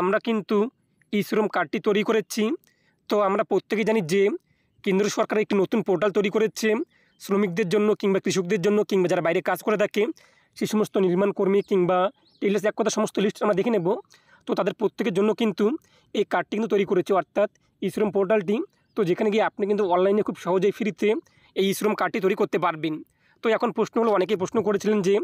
আমরা কিন্তু ইশ্রম কার্ডটি তৈরি করেছি তো আমরা প্রত্যেকে জানি যে কেন্দ্র সরকার একটি নতুন পোর্টাল তৈরি করেছে শ্রমিকদের জন্য কিংবা কৃষকদের জন্য কিংবা যারা বাইরে কাজ করে থাকে সেই সমস্ত নির্মাণ কর্মী কিংবা টেলার্স এক কথা সমস্ত লিস্ট আমরা দেখে নেব তো তাদের প্রত্যেকের জন্য কিন্তু এই কার্ডটি কিন্তু তৈরি করেছে অর্থাৎ ইশ্রম পোর্টালটি তো যেখানে গিয়ে আপনি কিন্তু অনলাইনে খুব সহজেই ফ্রিতে এই ইশ্রম কার্ডটি তৈরি করতে পারবেন তো এখন প্রশ্ন হলো অনেকেই প্রশ্ন করেছিলেন যে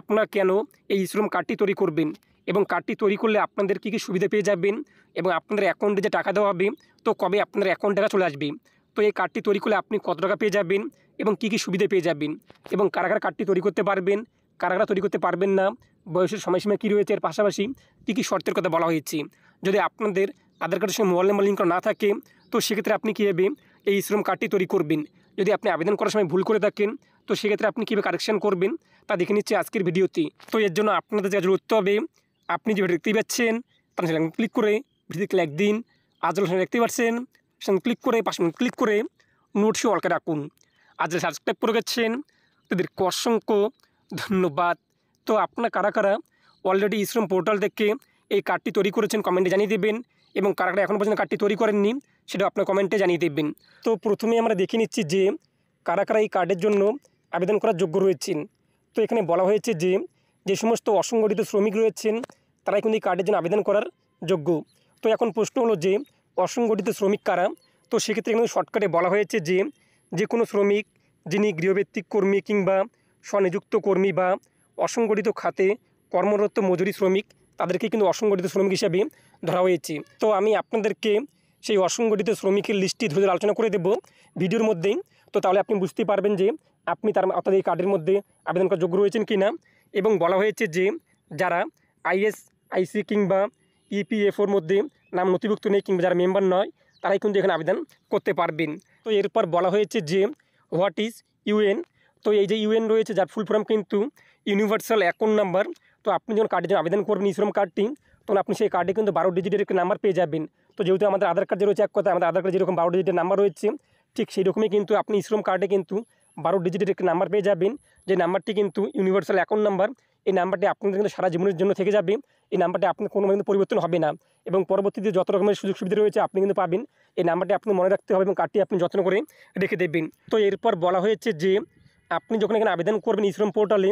আপনারা কেন এই শ্রম কার্ডটি তৈরি করবেন এবং কার্ডটি তৈরি করলে আপনাদের কী কী সুবিধা পেয়ে যাবেন এবং আপনাদের অ্যাকাউন্টে যে টাকা দেওয়া হবে তো কবে আপনাদের অ্যাকাউন্ট টাকা চলে আসবে তো এই কার্ডটি তৈরি করলে আপনি কত টাকা পেয়ে যাবেন এবং কী কী সুবিধা পেয়ে যাবেন এবং কারা কারা কার্ডটি তৈরি করতে পারবেন কারা কারা তৈরি করতে পারবেন না বয়সের সময়সীমা কী রয়েছে এর পাশাপাশি কী কী শর্তের কথা বলা হয়েছে যদি আপনাদের আধার কার্ডের সঙ্গে মোবাইল নাম্বার লিঙ্ক না থাকে তো সেক্ষেত্রে আপনি কীভাবে এই শ্রম কার্ডটি তৈরি করবেন যদি আপনি আবেদন করার সময় ভুল করে থাকেন তো সেক্ষেত্রে আপনি কীভাবে কারেকশান করবেন তা দেখে নিচ্ছি আজকের ভিডিওতে তো এর জন্য আপনাদের যা জরুরি হবে আপনি যে ভিডিও দেখতেই পাচ্ছেন তার সেখানে ক্লিক করে ভিডিও লাইক দিন আজ যেগুলো দেখতে পাচ্ছেন সেখানে ক্লিক করে পাশে ক্লিক করে নোট শো অলকে রাখুন আর যারা সাবস্ক্রাইব করে গেছেন তাদেরকে অসংখ্য ধন্যবাদ তো আপনার কারা কারা অলরেডি ইশ্রম পোর্টাল থেকে এই কার্ডটি তৈরি করেছেন কমেন্টে জানিয়ে দেবেন এবং কারা কারা এখন পর্যন্ত কার্ডটি তৈরি করেননি সেটা আপনার কমেন্টে জানিয়ে দেবেন তো প্রথমে আমরা দেখে নিচ্ছি যে কারা কারা এই কার্ডের জন্য আবেদন করার যোগ্য রয়েছেন তো এখানে বলা হয়েছে যে যে সমস্ত অসংগঠিত শ্রমিক রয়েছেন তারাই কিন্তু এই কার্ডের জন্য আবেদন করার যোগ্য তো এখন প্রশ্ন হলো যে অসংগঠিত শ্রমিক কারা তো সেক্ষেত্রে কিন্তু শর্টকাটে বলা হয়েছে যে যে কোনো শ্রমিক যিনি গৃহভিত্তিক কর্মী কিংবা স্বনিযুক্ত কর্মী বা অসংগঠিত খাতে কর্মরত মজুরি শ্রমিক তাদেরকে কিন্তু অসংগঠিত শ্রমিক হিসাবে ধরা হয়েছে তো আমি আপনাদেরকে সেই অসংগঠিত শ্রমিকের লিস্টটি ধরে আলোচনা করে দেব ভিডিওর মধ্যেই তো তাহলে আপনি বুঝতে পারবেন যে আপনি তার অর্থাৎ এই কার্ডের মধ্যে আবেদন করার যোগ্য রয়েছেন কি না এবং বলা হয়েছে যে যারা আইএসআইসি কিংবা ইপিএফওর মধ্যে নাম নথিভুক্ত নেই কিংবা যারা মেম্বার নয় তারাই কিন্তু এখানে আবেদন করতে পারবেন তো এরপর বলা হয়েছে যে হোয়াট ইজ ইউএন তো এই যে ইউএন রয়েছে যার ফুল ফর্ম কিন্তু ইউনিভার্সাল অ্যাকাউন্ট নাম্বার তো আপনি যখন কার্ডের জন্য আবেদন করবেন ইশ্রম কার্ডটি তখন আপনি সেই কার্ডে কিন্তু বারো ডিজিটের একটি নাম্বার পেয়ে যাবেন তো যেহেতু আমাদের আধার কার্ড রয়েছে এক কথা আমাদের আধার কার্ড যেরকম বারো ডিজিটের নাম্বার রয়েছে ঠিক সেই রকমই কিন্তু আপনি ইশ্রম কার্ডে কিন্তু বারো ডিজিটের একটি নাম্বার পেয়ে যাবেন যে নাম্বারটি কিন্তু ইউনিভার্সাল অ্যাকাউন্ট নাম্বার এই নাম্বারটি আপনাদের কিন্তু সারা জীবনের জন্য থেকে যাবে এই নাম্বারটি আপনার কোনো কিন্তু পরিবর্তন হবে না এবং পরবর্তীতে যত রকমের সুযোগ সুবিধা রয়েছে আপনি কিন্তু পাবেন এই নাম্বারটি আপনি মনে রাখতে হবে এবং কার্ডটি আপনি যত্ন করে রেখে দেবেন তো এরপর বলা হয়েছে যে আপনি যখন এখানে আবেদন করবেন ইশ্রম পোর্টালে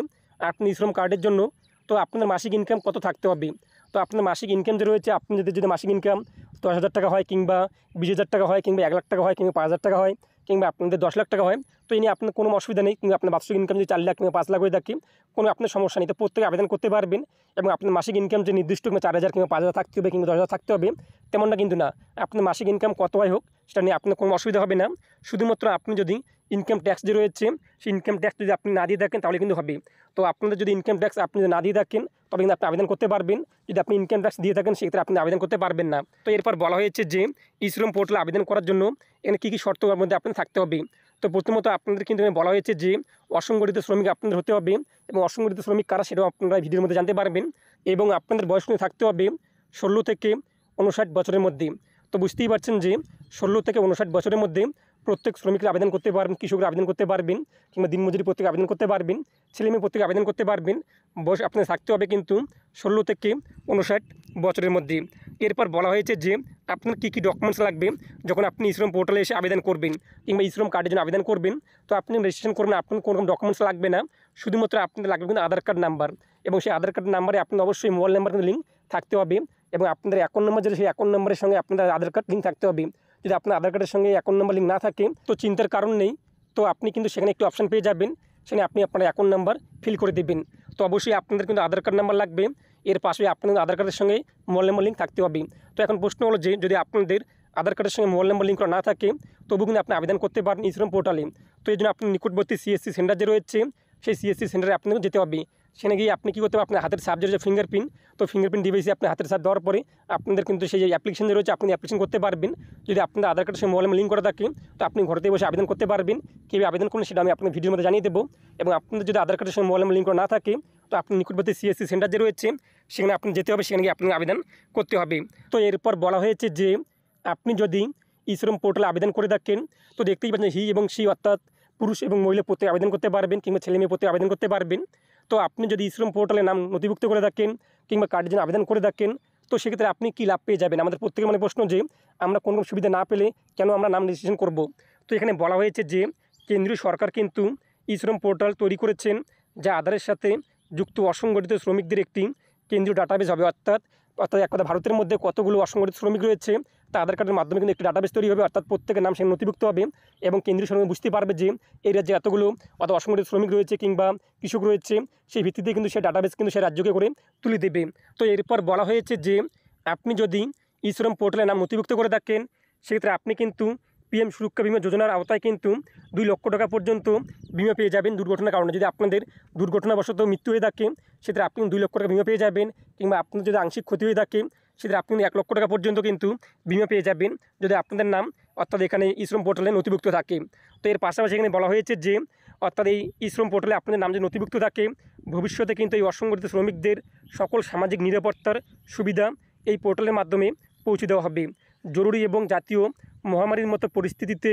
আপনি ইশ্রম কার্ডের জন্য তো আপনার মাসিক ইনকাম কত থাকতে হবে তো আপনার মাসিক ইনকাম যে রয়েছে আপনি যদি যদি মাসিক ইনকাম দশ হাজার টাকা হয় কিংবা বিশ হাজার টাকা হয় কিংবা এক লাখ টাকা হয় কিংবা পাঁচ হাজার টাকা হয় কিংবা আপনাদের দশ লাখ টাকা হয় তো এনে আপনার কোনো অসুবিধা নেই কিংবা আপনার বার্ষিক ইনকাম যদি চার লাখ কিংবা পাঁচ লাখ হয়ে থাকি কোনো আপনার সমস্যা নেই তো প্রত্যেকে আবেদন করতে পারবেন এবং আপনার মাসিক ইনকাম যে নির্দিষ্ট কিংবা চার হাজার কিংবা পাঁচ হাজার থাকতে হবে কিংবা দশ হাজার থাকতে হবে তেমনটা কিন্তু না আপনার মাসিক ইনকাম কত হয় হোক সেটা নিয়ে আপনার কোনো অসুবিধা হবে না শুধুমাত্র আপনি যদি ইনকাম ট্যাক্স যে রয়েছে সেই ইনকাম ট্যাক্স যদি আপনি না দিয়ে থাকেন তাহলে কিন্তু হবে তো আপনাদের যদি ইনকাম ট্যাক্স আপনি যদি না দিয়ে থাকেন তবে কিন্তু আপনি আবেদন করতে পারবেন যদি আপনি ইনকাম ট্যাক্স দিয়ে থাকেন সেক্ষেত্রে আপনি আবেদন করতে পারবেন না তো এরপর বলা হয়েছে যে ইশ্রম পোর্টালে আবেদন করার জন্য এখানে কী কী শর্তের মধ্যে আপনার থাকতে হবে তো প্রথমত আপনাদের কিন্তু বলা হয়েছে যে অসংগঠিত শ্রমিক আপনাদের হতে হবে এবং অসংগঠিত শ্রমিক কারা সেটাও আপনারা ভিডিওর মধ্যে জানতে পারবেন এবং আপনাদের বয়স কিন্তু থাকতে হবে ষোলো থেকে উনষাট বছরের মধ্যে তো বুঝতেই পারছেন যে ষোলো থেকে উনষাট বছরের মধ্যে প্রত্যেক শ্রমিকরা আবেদন করতে পারবেন কৃষকরা আবেদন করতে পারবেন কিংবা দিনমজুরি প্রত্যেকে আবেদন করতে পারবেন ছেলে মেয়ে প্রত্যেকে আবেদন করতে পারবেন বয়স আপনাকে থাকতে হবে কিন্তু ষোলো থেকে উনষাট বছরের মধ্যে এরপর বলা হয়েছে যে আপনার কী কী ডকুমেন্টস লাগবে যখন আপনি ইশ্রম পোর্টালে এসে আবেদন করবেন কিংবা ইশ্রম কার্ডের জন্য আবেদন করবেন তো আপনি রেজিস্ট্রেশন করবেন আপনার কোনো রকম ডকুমেন্টস লাগবে না শুধুমাত্র আপনার লাগবে কিন্তু আধার কার্ড নাম্বার এবং সেই আধার কার্ড নাম্বারে আপনার অবশ্যই মোবাইল নাম্বার লিঙ্ক থাকতে হবে এবং আপনাদের অ্যাকাউন্ট নাম্বার যেটা সেই অ্যাকাউন্ট নাম্বারের সঙ্গে আপনাদের আধার কার্ড লিঙ্ক থাকতে হবে যদি আপনার আধার কার্ডের সঙ্গে অ্যাকাউন্ট নাম্বার লিঙ্ক না থাকে তো চিন্তার কারণ নেই তো আপনি কিন্তু সেখানে একটি অপশান পেয়ে যাবেন সেখানে আপনি আপনার অ্যাকাউন্ট নাম্বার ফিল করে দেবেন তো অবশ্যই আপনাদের কিন্তু আধার কার্ড নাম্বার লাগবে এর পাশে আপনাদের আধার কার্ডের সঙ্গে মোবাইল নাম্বার লিঙ্ক থাকতে হবে তো এখন প্রশ্ন হলো যে যদি আপনাদের আধার কার্ডের সঙ্গে মোবাইল নাম্বার লিঙ্ক করা না থাকে তবু কিন্তু আপনি আবেদন করতে পারেন ইসরম পোর্টালে তো এই জন্য আপনার নিকটবর্তী সিএসসি সেন্টার যে রয়েছে সেই সিএসসি সেন্টারে আপনাকে যেতে হবে সেখানে গিয়ে আপনি কী করতে পারেন আপনার হাতের সাহায্যের যে ফিঙ্গারপ্রিন্ট তো ফিঙ্গারপ্রিন্ট ডিভাইসে আপনার হাতের সাহায্য দেওয়ার পরে আপনাদের কিন্তু সেই যে অ্যাপ্লিকেশন রয়েছে আপনি অ্যাপ্লিকেশন করতে পারবেন যদি আপনার আধার কার্ডের সঙ্গে মোবাইল লিঙ্ক করে থাকে তো আপনি ঘরেতে বসে আবেদন করতে পারবেন কীভাবে আবেদন করুন সেটা আমি আপনার ভিডিওর মধ্যে জানিয়ে দেবো এবং আপনাদের যদি আধার কার্ডের সঙ্গে মোবাইল লিঙ্ক করা না থাকে তো আপনি নিকটবর্তী সিএসসি সেন্টার যে রয়েছে সেখানে আপনি যেতে হবে সেখানে গিয়ে আপনি আবেদন করতে হবে তো এরপর বলা হয়েছে যে আপনি যদি ইশ্রম পোর্টালে আবেদন করে থাকেন তো দেখতেই পাচ্ছেন হি এবং সি অর্থাৎ পুরুষ এবং মহিলা প্রত্যেকে আবেদন করতে পারবেন কিংবা ছেলে মেয়ে প্রত্যেকে আবেদন করতে পারবেন তো আপনি যদি ইশ্রম পোর্টালে নাম নথিভুক্ত করে থাকেন কিংবা কার্ডের আবেদন করে থাকেন তো সেক্ষেত্রে আপনি কী লাভ পেয়ে যাবেন আমাদের প্রত্যেকের মনে প্রশ্ন যে আমরা কোনো সুবিধা না পেলে কেন আমরা নাম রেজিস্ট্রেশন করব তো এখানে বলা হয়েছে যে কেন্দ্রীয় সরকার কিন্তু ইশ্রম পোর্টাল তৈরি করেছেন যা আধারের সাথে যুক্ত অসংগঠিত শ্রমিকদের একটি কেন্দ্রীয় ডাটাবেস হবে অর্থাৎ অর্থাৎ এক কথা ভারতের মধ্যে কতগুলো অসংগঠিত শ্রমিক রয়েছে একটা আধার কার্ডের মাধ্যমে কিন্তু একটি ডাটাবেস তৈরি হবে অর্থাৎ প্রত্যেকের নাম সেখানে নথিভুক্ত হবে এবং কেন্দ্রীয় সরকার বুঝতে পারবে যে এই রাজ্যে এতগুলো অথবা অসংগঠিত শ্রমিক রয়েছে কিংবা কৃষক রয়েছে সেই ভিত্তিতে কিন্তু সে ডাটাবেস কিন্তু সে রাজ্যকে করে তুলে দেবে তো এরপর বলা হয়েছে যে আপনি যদি ইশ্রম পোর্টালে নাম নথিভুক্ত করে থাকেন সেক্ষেত্রে আপনি কিন্তু পিএম সুরক্ষা বিমা যোজনার আওতায় কিন্তু দুই লক্ষ টাকা পর্যন্ত বিমা পেয়ে যাবেন দুর্ঘটনার কারণে যদি আপনাদের দুর্ঘটনাবশত মৃত্যু হয়ে থাকে সেক্ষেত্রে আপনি দুই লক্ষ টাকা বিমা পেয়ে যাবেন কিংবা আপনার যদি আংশিক ক্ষতি হয়ে থাকে সেটা আপনি এক লক্ষ টাকা পর্যন্ত কিন্তু বিমা পেয়ে যাবেন যদি আপনাদের নাম অর্থাৎ এখানে ইশ্রম পোর্টালে নথিভুক্ত থাকে তো এর পাশাপাশি এখানে বলা হয়েছে যে অর্থাৎ এই ইশ্রম পোর্টালে আপনাদের নাম যে নথিভুক্ত থাকে ভবিষ্যতে কিন্তু এই অসংগঠিত শ্রমিকদের সকল সামাজিক নিরাপত্তার সুবিধা এই পোর্টালের মাধ্যমে পৌঁছে দেওয়া হবে জরুরি এবং জাতীয় মহামারীর মতো পরিস্থিতিতে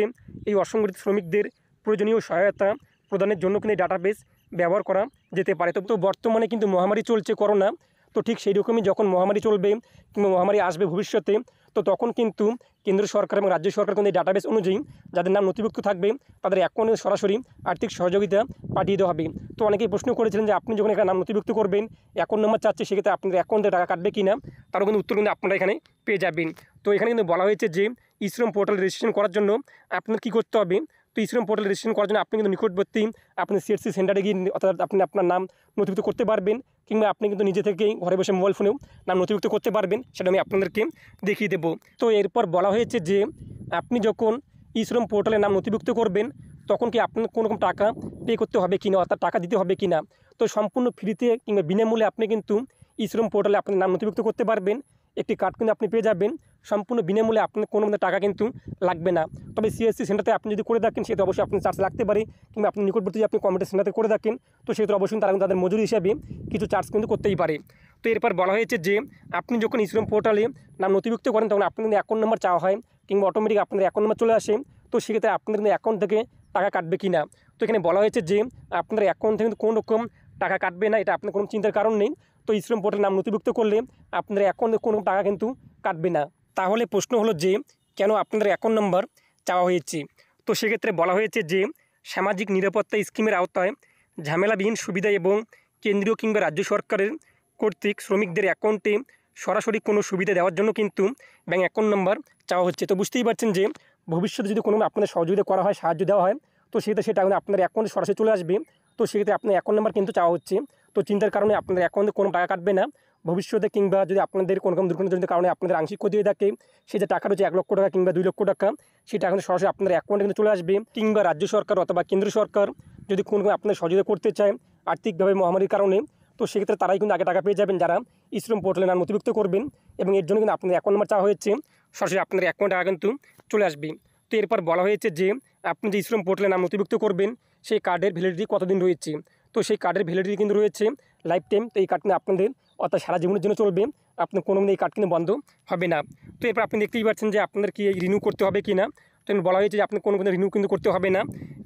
এই অসংগঠিত শ্রমিকদের প্রয়োজনীয় সহায়তা প্রদানের জন্য কিন্তু এই ডাটাবেস ব্যবহার করা যেতে পারে তো বর্তমানে কিন্তু মহামারী চলছে করোনা তো ঠিক সেই রকমই যখন মহামারী চলবে কিংবা মহামারী আসবে ভবিষ্যতে তো তখন কিন্তু কেন্দ্র সরকার এবং রাজ্য সরকার কিন্তু ডাটাবেস অনুযায়ী যাদের নাম নথিভুক্ত থাকবে তাদের অ্যাকাউন্টে সরাসরি আর্থিক সহযোগিতা পাঠিয়ে দেওয়া হবে তো অনেকেই প্রশ্ন করেছিলেন যে আপনি যখন এখানে নাম নথিভুক্ত করবেন অ্যাকাউন্ট নাম্বার চাচ্ছে সেক্ষেত্রে আপনাদের অ্যাকাউন্টে টাকা কাটবে কি না তারও কিন্তু উত্তর কিন্তু আপনারা এখানে পেয়ে যাবেন তো এখানে কিন্তু বলা হয়েছে যে ইশ্রম পোর্টাল রেজিস্ট্রেশন করার জন্য আপনার কী করতে হবে তো ইশ্রম পোর্টাল রেজিস্ট্রেশন করার জন্য আপনি কিন্তু নিকটবর্তী আপনি সিএসসি সেন্টারে গিয়ে অর্থাৎ আপনি আপনার নাম নথিভুক্ত করতে পারবেন কিংবা আপনি কিন্তু নিজে থেকেই ঘরে বসে মোবাইল ফোনেও নাম নথিভুক্ত করতে পারবেন সেটা আমি আপনাদেরকে দেখিয়ে দেবো তো এরপর বলা হয়েছে যে আপনি যখন ই শ্রম পোর্টালে নাম নথিভুক্ত করবেন তখন কি আপনার কোনো রকম টাকা পে করতে হবে কি না অর্থাৎ টাকা দিতে হবে কি না তো সম্পূর্ণ ফ্রিতে কিংবা বিনামূল্যে আপনি কিন্তু ই শ্রম পোর্টালে আপনার নাম নথিভুক্ত করতে পারবেন একটি কার্ড কিন্তু আপনি পেয়ে যাবেন সম্পূর্ণ বিনামূল্যে আপনার কোনো টাকা কিন্তু লাগবে না তবে সিএসসি সেন্টারে আপনি যদি করে থাকেন সেটা অবশ্যই আপনি চার্জ লাগতে পারে কিংবা আপনি নিকটবর্তী আপনি কম্পিউটার সেন্টারে করে থাকেন তো সেহেতু অবশ্যই তারা তাদের মজুরি হিসাবে কিছু চার্জ কিন্তু করতেই পারে তো এরপর বলা হয়েছে যে আপনি যখন ইশ্রম পোর্টালে নাম নথিভুক্ত করেন তখন আপনি কিন্তু অ্যাকাউন্ট নাম্বার চাওয়া হয় কিংবা অটোমেটিক আপনাদের অ্যাকাউন্ট নাম্বার চলে আসে তো সেক্ষেত্রে আপনাদের অ্যাকাউন্ট থেকে টাকা কাটবে কি না তো এখানে বলা হয়েছে যে আপনার অ্যাকাউন্ট থেকে কোনো রকম টাকা কাটবে না এটা আপনার কোনো চিন্তার কারণ নেই তো শ্রম পোর্টাল নাম নথিভুক্ত করলে আপনার অ্যাকাউন্টে কোনো টাকা কিন্তু কাটবে না তাহলে প্রশ্ন হলো যে কেন আপনাদের অ্যাকাউন্ট নম্বর চাওয়া হয়েছে তো সেক্ষেত্রে বলা হয়েছে যে সামাজিক নিরাপত্তা স্কিমের আওতায় ঝামেলাবিহীন সুবিধা এবং কেন্দ্রীয় কিংবা রাজ্য সরকারের কর্তৃক শ্রমিকদের অ্যাকাউন্টে সরাসরি কোনো সুবিধা দেওয়ার জন্য কিন্তু ব্যাঙ্ক অ্যাকাউন্ট নাম্বার চাওয়া হচ্ছে তো বুঝতেই পারছেন যে ভবিষ্যতে যদি কোনো আপনাদের সহযোগিতা করা হয় সাহায্য দেওয়া হয় তো সেক্ষেত্রে সেটা আপনার অ্যাকাউন্টে সরাসরি চলে আসবে তো সেক্ষেত্রে আপনার অ্যাকাউন্ট নাম্বার কিন্তু চাওয়া হচ্ছে তো চিন্তার কারণে আপনাদের অ্যাকাউন্টে কোনো টাকা কাটবে না ভবিষ্যতে কিংবা যদি আপনাদের কোনো রকম দুর্ঘটনাজনিত কারণে আপনাদের আংশিক ক্ষতি হয়ে থাকে সেই যে টাকা রয়েছে এক লক্ষ টাকা কিংবা দুই লক্ষ টাকা সেটা এখন সরাসরি আপনার অ্যাকাউন্টে কিন্তু চলে আসবে কিংবা রাজ্য সরকার অথবা কেন্দ্র সরকার যদি কোনো রকম আপনাদের সহযোগিতা করতে চায় আর্থিকভাবে মহামারীর কারণে তো সেক্ষেত্রে তারাই কিন্তু আগে টাকা পেয়ে যাবেন যারা ইশ্রম পোর্টালে নাম নথিভুক্ত করবেন এবং এর জন্য কিন্তু আপনাদের অ্যাকাউন্ট নাম্বার চাওয়া হয়েছে সরাসরি আপনার অ্যাকাউন্ট টাকা কিন্তু চলে আসবে তো এরপর বলা হয়েছে যে আপনি যে ইশ্রম পোর্টালে নাম নথিভুক্ত করবেন সেই কার্ডের ভ্যালিডিটি কতদিন রয়েছে তো সেই কার্ডের ভ্যালিডিটি কিন্তু রয়েছে লাইফ টাইম তো এই কার্ড কিন্তু আপনাদের অর্থাৎ সারা জীবনের জন্য চলবে আপনার কোনো এই কার্ড কিন্তু বন্ধ হবে না তো এরপর আপনি দেখতেই পাচ্ছেন যে আপনাদের কি রিনিউ করতে হবে কি না তো বলা হয়েছে যে আপনি কোনো কোনো রিনিউ কিন্তু করতে হবে না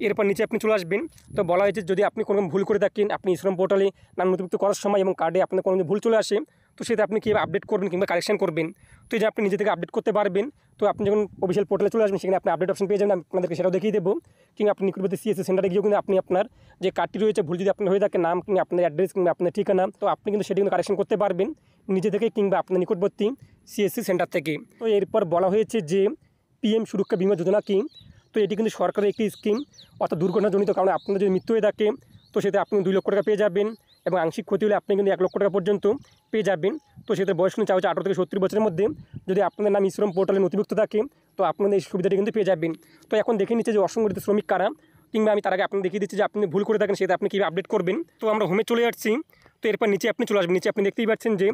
এরপর নিচে আপনি চলে আসবেন তো বলা হয়েছে যদি আপনি কোনো ভুল করে থাকেন আপনি ইসরম পোর্টালে নাম নথিভুক্ত করার সময় এবং কার্ডে আপনার কোনো ভুল চলে আসে তো সেটা আপনি কীভাবে আপডেট করবেন কিংবা কারেকশন করবেন তো এই যে আপনি নিজে থেকে আপডেট করতে পারবেন তো আপনি যখন অফিসিয়াল পোর্টালে চলে আসবেন সেখানে আপনি আপডেট অপশন পেয়ে যাবেন আপনাদেরকে সেটাও দেখিয়ে দেবো কিংবা আপনি নিকটবর্তী সিএসসি সেন্টারে গিয়েও কিন্তু আপনি আপনার যে কার্ডটি রয়েছে ভুল যদি আপনার হয়ে থাকে নাম কিংবা আপনার অ্যাড্রেস কিংবা আপনার ঠিকানা তো আপনি কিন্তু সেটি কিন্তু কালেকশন করতে পারবেন নিজে থেকে কিংবা আপনার নিকটবর্তী সিএসসি সেন্টার থেকে তো এরপর বলা হয়েছে যে পিএম সুরক্ষা বিমা যোজনা কি তো এটি কিন্তু সরকারের একটি স্কিম অর্থাৎ দুর্ঘটনাজনিত কারণে আপনার যদি মৃত্যু হয়ে থাকে তো সেটা আপনি দুই লক্ষ টাকা পেয়ে যাবেন এবং আংশিক ক্ষতি হলে আপনি কিন্তু এক লক্ষ টাকা পর্যন্ত পেয়ে যাবেন তো সেক্ষেত্রে বয়স কিন্তু চাওয়া আঠারো থেকে সত্তর বছরের মধ্যে যদি আপনাদের নাম ইশ্রম পোর্টালে নথিভুক্ত থাকে তো আপনাদের এই সুবিধাটি কিন্তু পেয়ে যাবেন তো এখন দেখে নিচ্ছে যে অসংগঠিত শ্রমিক কারা কিংবা আমি তার আগে আপনি দেখিয়ে দিচ্ছি যে আপনি ভুল করে থাকেন সেটা আপনি কীভাবে আপডেট করবেন তো আমরা হোমে চলে যাচ্ছি তো এরপর নিচে আপনি চলে আসবেন নিচে আপনি দেখতেই পাচ্ছেন যে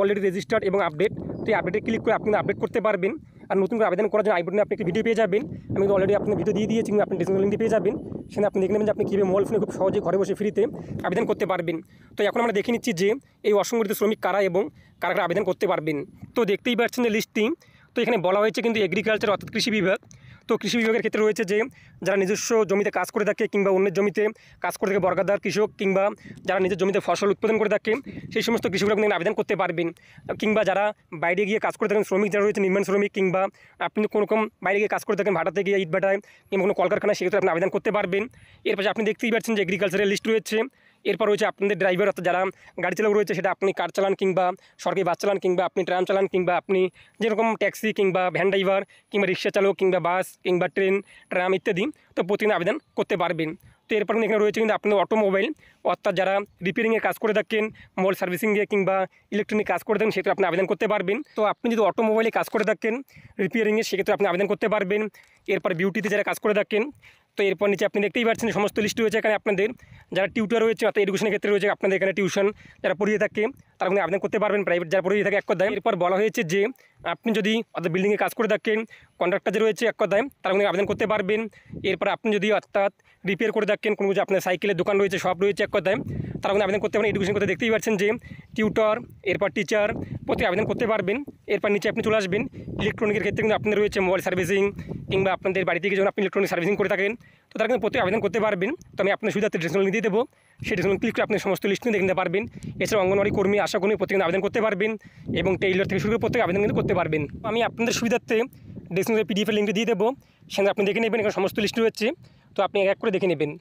অলরেডি রেজিস্টার্ড এবং আপডেট তো এই আপডেটে ক্লিক করে আপনি আপডেট করতে পারবেন আর নতুন করে আবেদন করার জন্য আইবুট আপনি একটি ভিডিও পেয়ে যাবেন আমি অলরেডি আপনি ভিডিও দিয়ে দিয়েছি আপনি ডিসক্রিপশন লিঙ্কটি পেয়ে যাবেন সেখানে আপনি দেখে নেবেন যে আপনি কীভাবে মোবাইল ফোনে খুব সহজে ঘরে বসে ফ্রিতে আবেদন করতে পারবেন তো এখন আমরা দেখে নিচ্ছি যে এই অসংগঠিত শ্রমিক কারা এবং কারা কারা আবেদন করতে পারবেন তো দেখতেই পাচ্ছেন যে লিস্টটি তো এখানে বলা হয়েছে কিন্তু এগ্রিকালচার অর্থাৎ কৃষি বিভাগ তো কৃষি বিভাগের ক্ষেত্রে রয়েছে যে যারা নিজস্ব জমিতে কাজ করে থাকে কিংবা অন্যের জমিতে কাজ করে থাকে বর্গাদার কৃষক কিংবা যারা নিজের জমিতে ফসল উৎপাদন করে থাকে সেই সমস্ত কৃষকরা কিন্তু আবেদন করতে পারবেন কিংবা যারা বাইরে গিয়ে কাজ করে থাকেন শ্রমিক যারা রয়েছে নির্মাণ শ্রমিক কিংবা আপনি কোনোরকম বাইরে গিয়ে কাজ করে থাকেন ভাড়াতে গিয়ে ইট ভাটায় কিংবা কোনো কলকারখানায় সেক্ষেত্রে আপনি আবেদন করতে পারবেন এর পাশে আপনি দেখতেই পাচ্ছেন যে এগ্রিকালচারের লিস্ট রয়েছে এরপর রয়েছে আপনাদের ড্রাইভার অর্থাৎ যারা গাড়ি চালক রয়েছে সেটা আপনি কার চালান কিংবা সরকারি বাস চালান কিংবা আপনি ট্রাম চালান কিংবা আপনি যেরকম ট্যাক্সি কিংবা ভ্যান ড্রাইভার কিংবা রিক্সা চালক কিংবা বাস কিংবা ট্রেন ট্রাম ইত্যাদি তো প্রতিদিন আবেদন করতে পারবেন তো এরপর এখানে রয়েছে কিন্তু আপনাদের অটোমোবাইল অর্থাৎ যারা রিপেয়ারিংয়ে কাজ করে থাকেন মোবাইল সার্ভিসিংয়ে কিংবা ইলেকট্রনিক কাজ করে থাকেন সেক্ষেত্রে আপনি আবেদন করতে পারবেন তো আপনি যদি অটোমোবাইলে কাজ করে থাকেন রিপেয়ারিংয়ে সেক্ষেত্রে আপনি আবেদন করতে পারবেন এরপর বিউটিতে যারা কাজ করে থাকেন তো এরপর নিচে আপনি দেখতেই পাচ্ছেন সমস্ত লিস্ট রয়েছে এখানে আপনাদের যারা টিউটার রয়েছে অর্থাৎ এডুকেশনের ক্ষেত্রে রয়েছে আপনাদের এখানে টিউশন যারা পড়িয়ে থাকে তারা আপনি আবেদন করতে পারবেন প্রাইভেট যারা পড়িয়ে থাকে এক কথায় এরপর বলা হয়েছে যে আপনি যদি অর্থাৎ বিল্ডিংয়ে কাজ করে থাকেন কন্ট্রাক্টার যে রয়েছে এক কথায় তারা আপনি আবেদন করতে পারবেন এরপর আপনি যদি অর্থাৎ রিপেয়ার করে থাকেন কোনো কিছু আপনার সাইকেলের দোকান রয়েছে সব রয়েছে এক কথায় তারা আপনি আবেদন করতে পারেন এডুকেশন করতে দেখতেই পাচ্ছেন যে টিউটার এরপর টিচার প্রতি আবেদন করতে পারবেন এরপর নিচে আপনি চলে আসবেন ইলেকট্রনিকের ক্ষেত্রে কিন্তু আপনার রয়েছে মোবাইল সার্ভিসিং কিংবা আপনাদের বাড়ি থেকে যখন আপনি ইলেকট্রনিক সার্ভিসিং করে থাকেন তো তারা কিন্তু প্রত্যেক আবেদন করতে পারবেন তো আমি আপনার সুবিধার্থে ড্রেসগুলো দিয়ে দেবো সেই ড্রেসগুলো ক্লিক করে আপনি সমস্ত লিস্ট দেখে নিতে পারবেন এছাড়া অঙ্গনওয়াড়ি কর্মী আশাকর্মী প্রত্যেকদিন আবেদন করতে পারবেন এবং টেইলর থেকে শুরু করে প্রত্যেক আবেদন কিন্তু করতে পারবেন আমি আপনাদের সুবিধার্থে ড্রেসিং পিডিএফের লিঙ্কটি দিয়ে দেবো সেখানে আপনি দেখে নেবেন এখানে সমস্ত লিস্ট রয়েছে তো আপনি এক এক করে দেখে নেবেন